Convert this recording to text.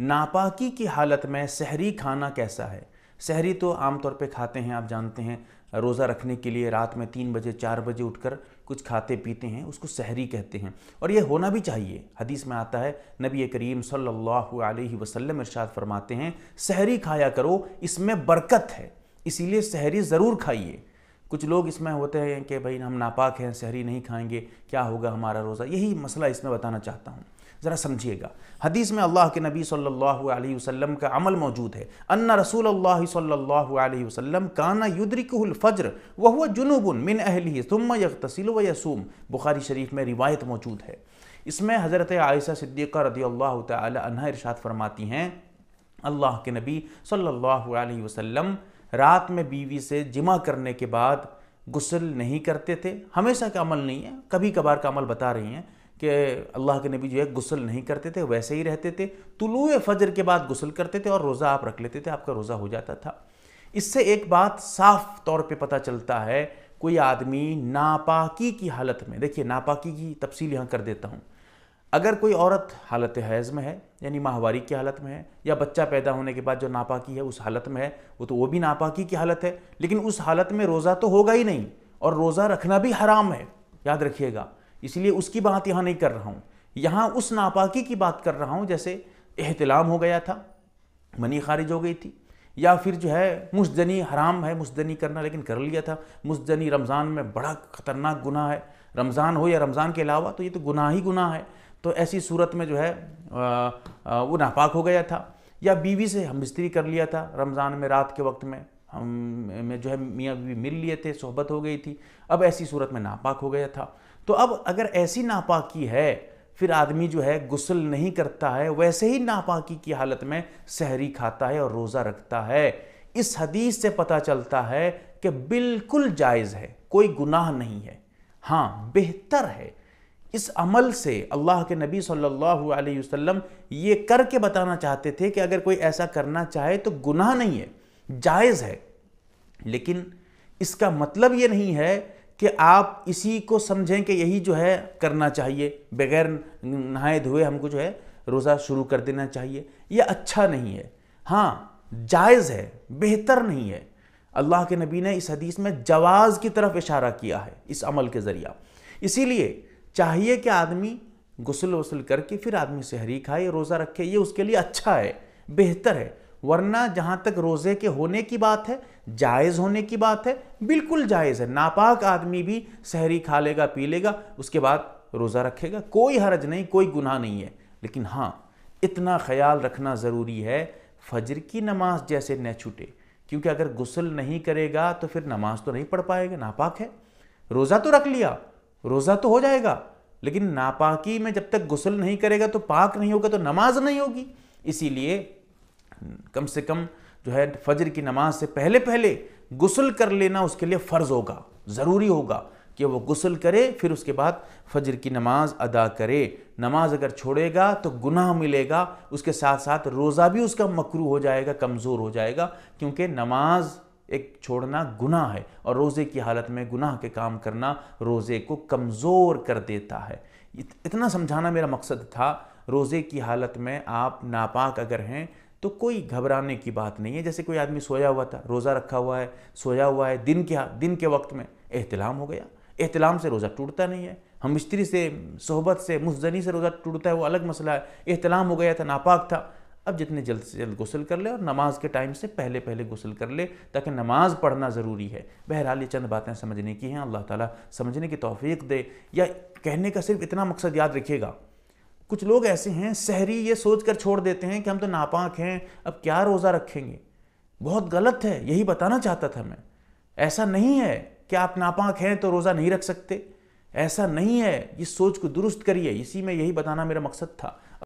नापाकी की हालत में सहरी खाना कैसा है सहरी तो आमतौर पे खाते हैं आप जानते हैं रोज़ा रखने के लिए रात में तीन बजे चार बजे उठकर कुछ खाते पीते हैं उसको सहरी कहते हैं और यह होना भी चाहिए हदीस में आता है नबी करीम सल्लल्लाहु अलैहि वसल्लम इरशाद फरमाते हैं सहरी खाया करो इसमें बरकत है इसीलिए सहरी ज़रूर खाइए कुछ लोग इसमें होते हैं कि भाई हम नापाक हैं शहरी नहीं खाएंगे क्या होगा हमारा रोज़ा यही मसला इसमें बताना चाहता हूँ ज़रा समझिएगा हदीस में अल्लाह के नबी सल्लल्लाहु अलैहि वसल्लम का अमल मौजूद है अन्ना रसूल अल्लाह सल्लल्लाहु अलैहि वसल्लम काना युद्रिकुल फज्र वह जुनूबन मिन अहली तुम यकतसिल व यसूम बुखारी शरीफ में रिवायत मौजूद है इसमें हज़रत आयशा सिद्दीक़ा रदी अल्लाह तह इरशाद फरमाती हैं अल्लाह के नबी सल्लल्लाहु अलैहि वसल्लम रात में बीवी से जिमा करने के बाद गुसल नहीं करते थे हमेशा का अमल नहीं है कभी कभार का अमल बता रही हैं कि अल्लाह के नबी जो है गुसल नहीं करते थे वैसे ही रहते थे तुलु फजर के बाद गुसल करते थे और रोज़ा आप रख लेते थे आपका रोज़ा हो जाता था इससे एक बात साफ तौर पे पता चलता है कोई आदमी नापाकी की हालत में देखिए नापाकी की तफसील यहाँ कर देता हूँ अगर कोई औरत हालत हैज़ में है यानी माहवारी की हालत में है या बच्चा पैदा होने के बाद जो नापाकी है उस हालत में है वो तो वो भी नापाकी की हालत है लेकिन उस हालत में रोज़ा तो होगा ही नहीं और रोज़ा रखना भी हराम है याद रखिएगा इसलिए उसकी बात यहाँ नहीं कर रहा हूँ यहाँ उस नापाकी की बात कर रहा हूँ जैसे एहतलाम हो गया था मनी खारिज हो गई थी या फिर जो है मुस्तनी हराम है मुस्तनी करना लेकिन कर लिया था मुस्तनी रमज़ान में बड़ा ख़तरनाक गुनाह है रमज़ान हो या रमज़ान के अलावा तो ये तो गुनाह ही गुनाह है तो ऐसी सूरत में जो है वो नापाक हो गया था या बीवी से हम बिस्तरी कर लिया था रमज़ान में रात के वक्त में हम में जो है मियाँ बीवी मिल लिए थे सोहबत हो गई थी अब ऐसी सूरत में नापाक हो गया था तो अब अगर ऐसी नापाकी है फिर आदमी जो है गुसल नहीं करता है वैसे ही नापाकी की हालत में सहरी खाता है और रोज़ा रखता है इस हदीस से पता चलता है कि बिल्कुल जायज़ है कोई गुनाह नहीं है हाँ बेहतर है इस अमल से अल्लाह के नबी सल्लल्लाहु अलैहि वसल्लम ये करके बताना चाहते थे कि अगर कोई ऐसा करना चाहे तो गुनाह नहीं है जायज़ है लेकिन इसका मतलब ये नहीं है कि आप इसी को समझें कि यही जो है करना चाहिए बगैर नहाए धोए हमको जो है रोज़ा शुरू कर देना चाहिए यह अच्छा नहीं है हाँ जायज़ है बेहतर नहीं है अल्लाह के नबी ने इस हदीस में जवाज़ की तरफ इशारा किया है इस अमल के ज़रिया इसीलिए चाहिए कि आदमी गसल वसल करके फिर आदमी सहरी खाए रोज़ा रखे ये उसके लिए अच्छा है बेहतर है वरना जहाँ तक रोज़े के होने की बात है जायज़ होने की बात है बिल्कुल जायज़ है नापाक आदमी भी शहरी खा लेगा पी लेगा उसके बाद रोज़ा रखेगा कोई हरज नहीं कोई गुनाह नहीं है लेकिन हाँ इतना ख्याल रखना ज़रूरी है फजर की नमाज जैसे न छूटे क्योंकि अगर गुसल नहीं करेगा तो फिर नमाज तो नहीं पढ़ पाएगा नापाक है रोज़ा तो रख लिया रोज़ा तो हो जाएगा लेकिन नापाकी में जब तक गुसल नहीं करेगा तो पाक नहीं होगा तो नमाज नहीं होगी इसीलिए कम से कम जो है फजर की नमाज से पहले पहले गुसल कर लेना उसके लिए फ़र्ज़ होगा ज़रूरी होगा कि वो गुसल करे फिर उसके बाद फजर की नमाज अदा करे नमाज अगर छोड़ेगा तो गुनाह मिलेगा उसके साथ साथ रोज़ा भी उसका मकरू हो जाएगा कमज़ोर हो जाएगा क्योंकि नमाज एक छोड़ना गुनाह है और रोज़े की हालत में गुनाह के काम करना रोज़े को कमज़ोर कर देता है इतना समझाना मेरा मकसद था रोज़े की हालत में आप नापाक अगर हैं तो कोई घबराने की बात नहीं है जैसे कोई आदमी सोया हुआ था रोज़ा रखा हुआ है सोया हुआ है दिन क्या दिन के वक्त में एहतलाम हो गया एहतलाम से रोज़ा टूटता नहीं है हम मिस्त्री से सोहबत से मुस्जनी से रोज़ा टूटता है वो अलग मसला है एहतलाम हो गया था नापाक था अब जितने जल्द से जल्द गसल कर ले और नमाज के टाइम से पहले पहले गसल कर ले ताकि नमाज पढ़ना ज़रूरी है बहरहाल ये चंद बातें समझने की हैं अल्लाह ताला समझने की तोफ़ी दे या कहने का सिर्फ इतना मकसद याद रखिएगा कुछ लोग ऐसे हैं शहरी ये सोच कर छोड़ देते हैं कि हम तो नापाक हैं अब क्या रोज़ा रखेंगे बहुत गलत है यही बताना चाहता था मैं ऐसा नहीं है कि आप नापाक हैं तो रोज़ा नहीं रख सकते ऐसा नहीं है इस सोच को दुरुस्त करिए इसी में यही बताना मेरा मकसद था